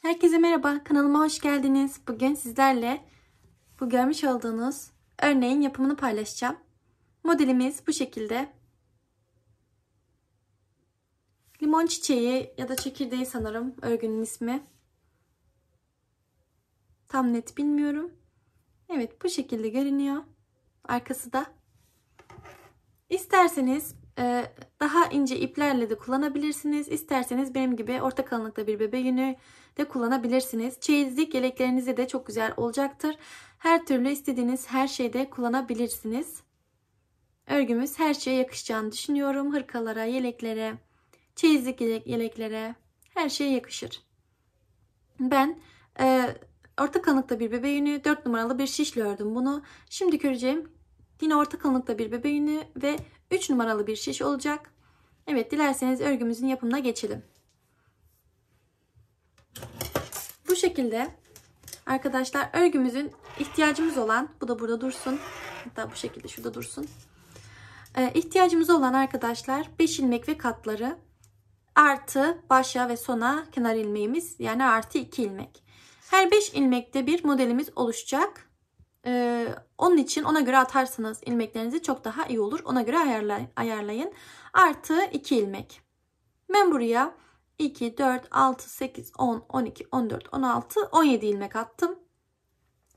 Herkese merhaba, kanalıma hoş geldiniz. Bugün sizlerle bu görmüş olduğunuz örneğin yapımını paylaşacağım. Modelimiz bu şekilde. Limon çiçeği ya da çekirdeği sanırım örgünün ismi. Tam net bilmiyorum. Evet bu şekilde görünüyor. Arkası da. İsterseniz ee, daha ince iplerle de kullanabilirsiniz. İsterseniz benim gibi orta kalınlıkta bir bebe yünü de kullanabilirsiniz. Çeyizlik yeleklerinizde de çok güzel olacaktır. Her türlü istediğiniz her şeyde kullanabilirsiniz. Örgümüz her şeye yakışacağını düşünüyorum. Hırkalara, yeleklere, çeyizlik yeleklere her şeye yakışır. Ben e, orta kalınlıkta bir bebe yünü 4 numaralı bir şişle ördüm bunu. Şimdi göreceğim yine orta kalınlıkta bir bebe yünü ve 3 numaralı bir şiş olacak. Evet dilerseniz örgümüzün yapımına geçelim. Bu şekilde arkadaşlar örgümüzün ihtiyacımız olan bu da burada dursun. Hatta bu şekilde şurada dursun. Ee, ihtiyacımız olan arkadaşlar 5 ilmek ve katları artı başa ve sona kenar ilmeğimiz yani artı 2 ilmek. Her 5 ilmekte bir modelimiz oluşacak. Ee, onun için ona göre atarsanız ilmeklerinizi çok daha iyi olur. Ona göre ayarlayın. Artı 2 ilmek. Ben buraya 2, 4, 6, 8, 10, 12, 14, 16, 17 ilmek attım.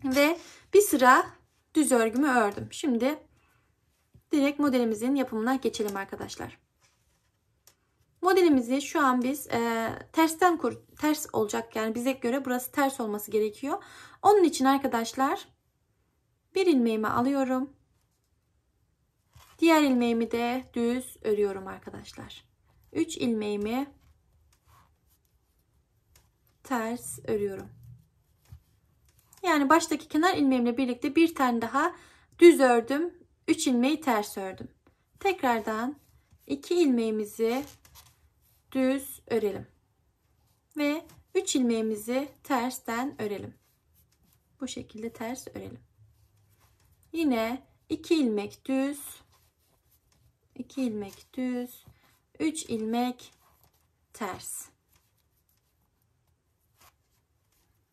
Ve bir sıra düz örgümü ördüm. Şimdi direkt modelimizin yapımına geçelim arkadaşlar. Modelimizi şu an biz e, tersten kur, ters olacak yani bize göre burası ters olması gerekiyor. Onun için arkadaşlar bir ilmeğimi alıyorum. Diğer ilmeğimi de düz örüyorum arkadaşlar. 3 ilmeğimi ters örüyorum. Yani baştaki kenar ilmeğimle birlikte bir tane daha düz ördüm. 3 ilmeği ters ördüm. Tekrardan 2 ilmeğimizi düz örelim. Ve 3 ilmeğimizi tersten örelim. Bu şekilde ters örelim. Yine 2 ilmek düz, 2 ilmek düz, 3 ilmek ters.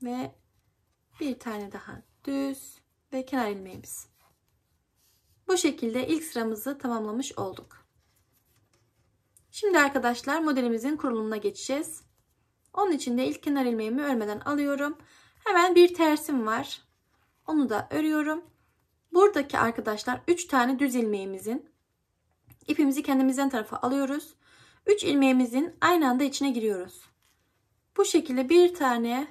Ve bir tane daha düz ve kenar ilmeğimiz. Bu şekilde ilk sıramızı tamamlamış olduk. Şimdi arkadaşlar modelimizin kurulumuna geçeceğiz. Onun için de ilk kenar ilmeğimi örmeden alıyorum. Hemen bir tersim var. Onu da örüyorum. Buradaki arkadaşlar 3 tane düz ilmeğimizin ipimizi kendimizden tarafa alıyoruz. 3 ilmeğimizin aynı anda içine giriyoruz. Bu şekilde bir tane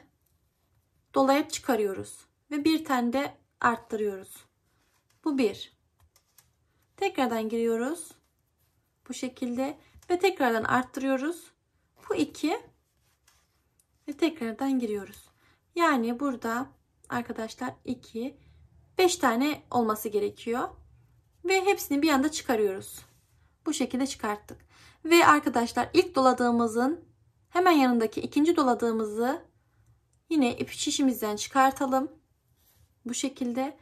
dolayıp çıkarıyoruz ve bir tane de arttırıyoruz. Bu bir. Tekrardan giriyoruz. Bu şekilde ve tekrardan arttırıyoruz. Bu iki. Ve tekrardan giriyoruz. Yani burada arkadaşlar 2 5 tane olması gerekiyor. Ve hepsini bir anda çıkarıyoruz. Bu şekilde çıkarttık. Ve arkadaşlar ilk doladığımızın hemen yanındaki ikinci doladığımızı yine ip şişimizden çıkartalım. Bu şekilde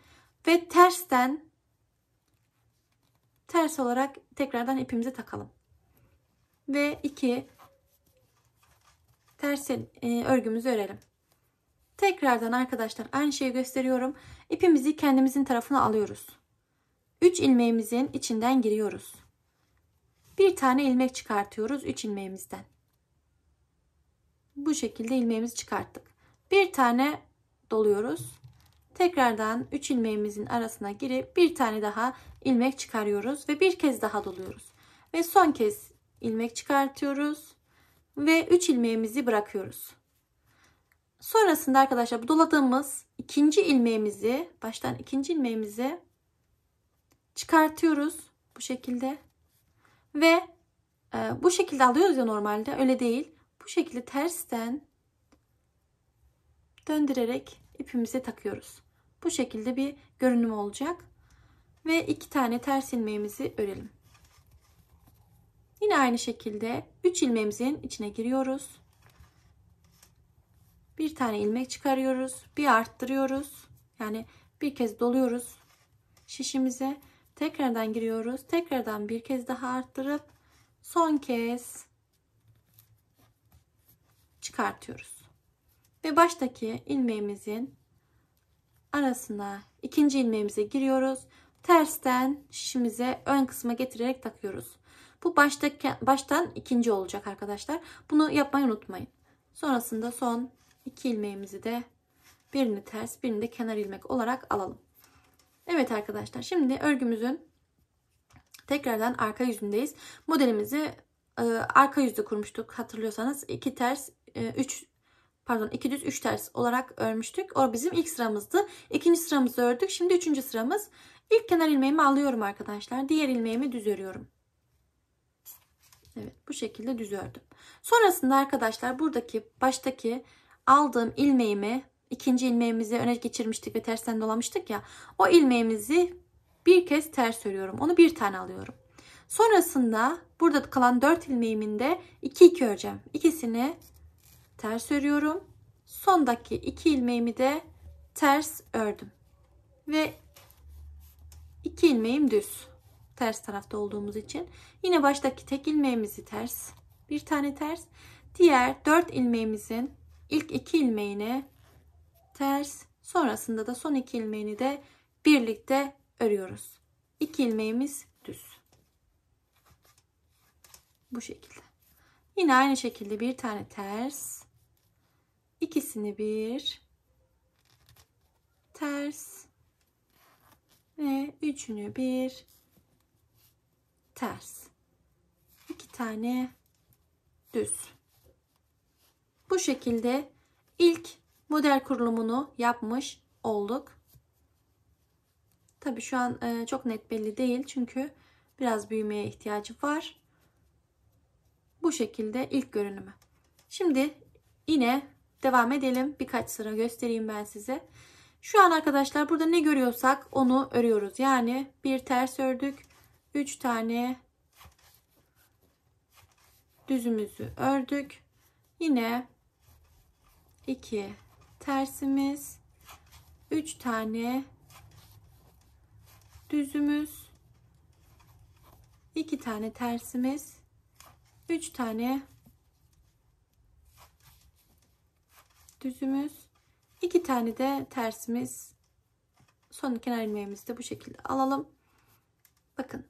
ve tersten ters olarak tekrardan ipimizi takalım. Ve iki ters e, örgümüzü örelim. Tekrardan arkadaşlar aynı şeyi gösteriyorum. İpimizi kendimizin tarafına alıyoruz. 3 ilmeğimizin içinden giriyoruz. Bir tane ilmek çıkartıyoruz 3 ilmeğimizden. Bu şekilde ilmeğimizi çıkarttık. Bir tane doluyoruz. Tekrardan 3 ilmeğimizin arasına girip bir tane daha ilmek çıkarıyoruz ve bir kez daha doluyoruz. Ve son kez ilmek çıkartıyoruz ve 3 ilmeğimizi bırakıyoruz. Sonrasında arkadaşlar bu doladığımız ikinci ilmeğimizi baştan ikinci ilmeğimizi çıkartıyoruz bu şekilde ve e, bu şekilde alıyoruz ya normalde öyle değil bu şekilde tersten döndürerek ipimizi takıyoruz bu şekilde bir görünüm olacak ve iki tane ters ilmeğimizi örelim yine aynı şekilde 3 ilmeğimizin içine giriyoruz bir tane ilmek çıkarıyoruz bir arttırıyoruz yani bir kez doluyoruz şişimize tekrardan giriyoruz tekrardan bir kez daha arttırıp son kez çıkartıyoruz ve baştaki ilmeğimizin arasına ikinci ilmeğimize giriyoruz tersten şişimize ön kısma getirerek takıyoruz bu baştaki, baştan ikinci olacak arkadaşlar bunu yapmayı unutmayın sonrasında son iki ilmeğimizi de birini ters birini de kenar ilmek olarak alalım. Evet arkadaşlar şimdi örgümüzün tekrardan arka yüzündeyiz. Modelimizi e, arka yüzde kurmuştuk hatırlıyorsanız. 2 ters 3 e, pardon 2 düz 3 ters olarak örmüştük. O bizim ilk sıramızdı. İkinci sıramızı ördük. Şimdi üçüncü sıramız. İlk kenar ilmeğimi alıyorum arkadaşlar. Diğer ilmeğimi düz örüyorum. Evet bu şekilde düz ördüm. Sonrasında arkadaşlar buradaki baştaki aldığım ilmeğimi ikinci ilmeğimizi öne geçirmiştik ve tersten dolamıştık ya. O ilmeğimizi bir kez ters örüyorum. Onu bir tane alıyorum. Sonrasında burada kalan 4 ilmeğimin de 2 2 öreceğim. ikisini ters örüyorum. Sondaki 2 ilmeğimi de ters ördüm. Ve 2 ilmeğim düz. Ters tarafta olduğumuz için. Yine baştaki tek ilmeğimizi ters. Bir tane ters. Diğer 4 ilmeğimizin ilk iki ilmeğini ters sonrasında da son iki ilmeğini de birlikte örüyoruz. İki ilmeğimiz düz. Bu şekilde. Yine aynı şekilde bir tane ters. ikisini bir ters ve üçünü bir ters. İki tane düz. Bu şekilde ilk model kurulumunu yapmış olduk. Tabi şu an e, çok net belli değil çünkü biraz büyümeye ihtiyacı var. Bu şekilde ilk görünümü. Şimdi yine devam edelim. Birkaç sıra göstereyim ben size. Şu an arkadaşlar burada ne görüyorsak onu örüyoruz. Yani bir ters ördük. 3 tane düzümüzü ördük. Yine 2 tersimiz, 3 tane düzümüz, 2 tane tersimiz, 3 tane düzümüz, 2 tane de tersimiz. Son kenar ilmeğimizi de bu şekilde alalım. Bakın.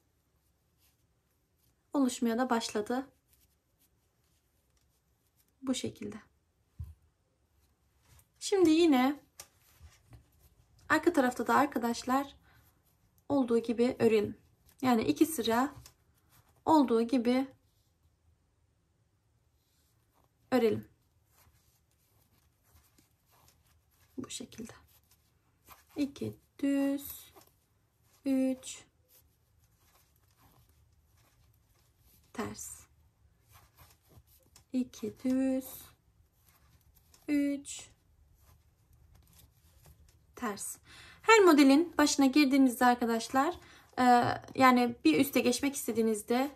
Oluşmaya da başladı. Bu şekilde. Şimdi yine arka tarafta da arkadaşlar olduğu gibi örelim. Yani iki sıra olduğu gibi örelim. Bu şekilde. 2 düz 3 ters 2 düz 3 ters. Her modelin başına girdiğinizde arkadaşlar e, yani bir üste geçmek istediğinizde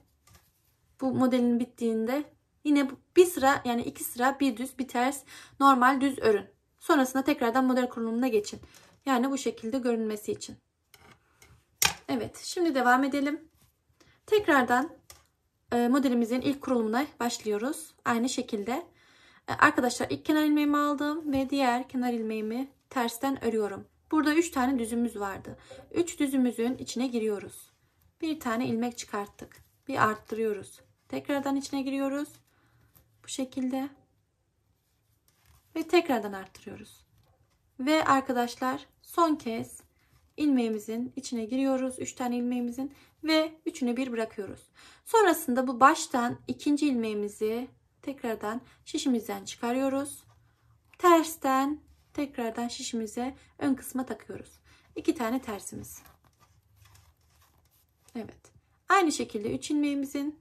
bu modelin bittiğinde yine bir sıra yani iki sıra bir düz bir ters normal düz örün. Sonrasında tekrardan model kurulumuna geçin. Yani bu şekilde görünmesi için. Evet şimdi devam edelim. Tekrardan e, modelimizin ilk kurulumuna başlıyoruz. Aynı şekilde. E, arkadaşlar ilk kenar ilmeğimi aldım ve diğer kenar ilmeğimi tersten örüyorum. Burada 3 tane düzümüz vardı. 3 düzümüzün içine giriyoruz. Bir tane ilmek çıkarttık. Bir arttırıyoruz. Tekrardan içine giriyoruz. Bu şekilde. Ve tekrardan arttırıyoruz. Ve arkadaşlar son kez ilmeğimizin içine giriyoruz. 3 tane ilmeğimizin ve üçünü bir bırakıyoruz. Sonrasında bu baştan ikinci ilmeğimizi tekrardan şişimizden çıkarıyoruz. Tersten Tekrardan şişimize ön kısma takıyoruz. İki tane tersimiz. Evet. Aynı şekilde 3 ilmeğimizin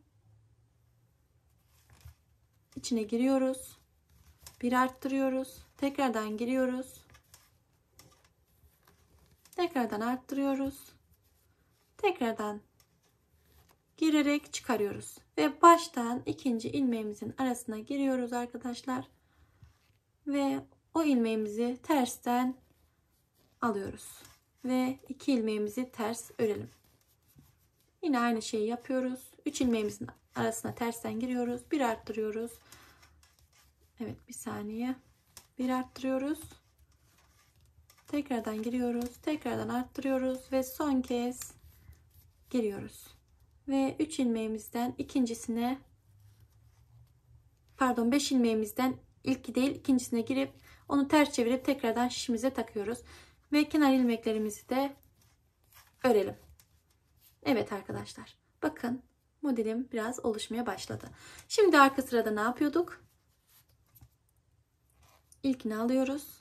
içine giriyoruz. Bir arttırıyoruz. Tekrardan giriyoruz. Tekrardan arttırıyoruz. Tekrardan girerek çıkarıyoruz. Ve baştan ikinci ilmeğimizin arasına giriyoruz arkadaşlar. Ve o ilmeğimizi tersten alıyoruz ve iki ilmeğimizi ters örelim. Yine aynı şeyi yapıyoruz. 3 ilmeğimizin arasına tersten giriyoruz. Bir arttırıyoruz. Evet bir saniye. Bir arttırıyoruz. Tekrardan giriyoruz. Tekrardan arttırıyoruz ve son kez giriyoruz. Ve 3 ilmeğimizden ikincisine pardon 5 ilmeğimizden ilki değil ikincisine girip onu ters çevirip tekrardan şişimize takıyoruz. Ve kenar ilmeklerimizi de örelim. Evet arkadaşlar bakın modelim biraz oluşmaya başladı. Şimdi arka sırada ne yapıyorduk? İlkini alıyoruz.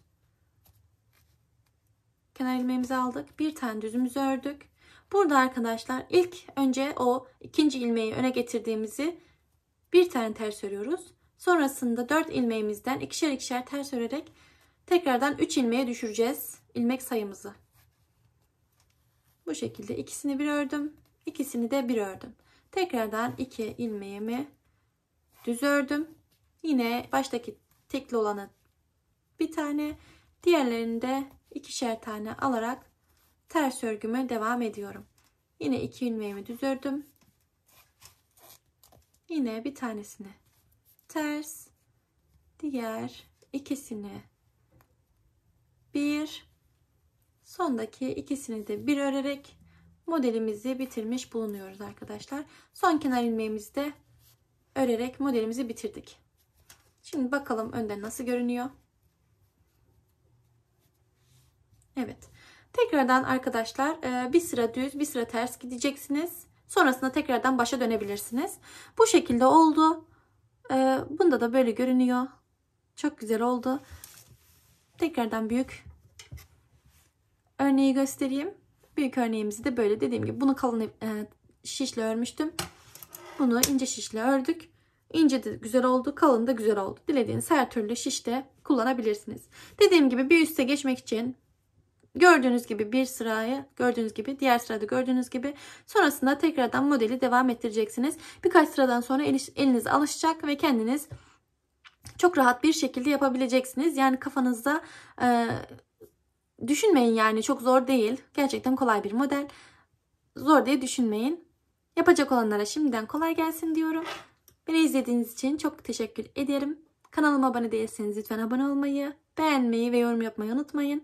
Kenar ilmeğimizi aldık. Bir tane düzümüzü ördük. Burada arkadaşlar ilk önce o ikinci ilmeği öne getirdiğimizi bir tane ters örüyoruz. Sonrasında 4 ilmeğimizden ikişer ikişer ters örerek tekrardan 3 ilmeğe düşüreceğiz ilmek sayımızı. Bu şekilde ikisini bir ördüm. ikisini de bir ördüm. Tekrardan 2 ilmeğimi düz ördüm. Yine baştaki tekli olanı bir tane diğerlerini de ikişer tane alarak ters örgüme devam ediyorum. Yine iki ilmeğimi düz ördüm. Yine bir tanesini ters diğer ikisini bir sondaki ikisini de bir örerek modelimizi bitirmiş bulunuyoruz arkadaşlar. Son kenar ilmeğimizi de örerek modelimizi bitirdik. Şimdi bakalım önde nasıl görünüyor. Evet. Tekrardan arkadaşlar e, bir sıra düz bir sıra ters gideceksiniz. Sonrasında tekrardan başa dönebilirsiniz. Bu şekilde oldu. Ee, bunda da böyle görünüyor. Çok güzel oldu. Tekrardan büyük örneği göstereyim. Büyük örneğimizi de böyle dediğim gibi bunu kalın e, şişle örmüştüm. Bunu ince şişle ördük. İnce de güzel oldu, kalın da güzel oldu. Dilediğiniz her türlü şişte kullanabilirsiniz. Dediğim gibi bir üste geçmek için Gördüğünüz gibi bir sırayı gördüğünüz gibi diğer sırada gördüğünüz gibi sonrasında tekrardan modeli devam ettireceksiniz. Birkaç sıradan sonra eliniz alışacak ve kendiniz çok rahat bir şekilde yapabileceksiniz. Yani kafanızda e, düşünmeyin yani çok zor değil. Gerçekten kolay bir model. Zor diye düşünmeyin. Yapacak olanlara şimdiden kolay gelsin diyorum. Beni izlediğiniz için çok teşekkür ederim. Kanalıma abone değilseniz lütfen abone olmayı, beğenmeyi ve yorum yapmayı unutmayın.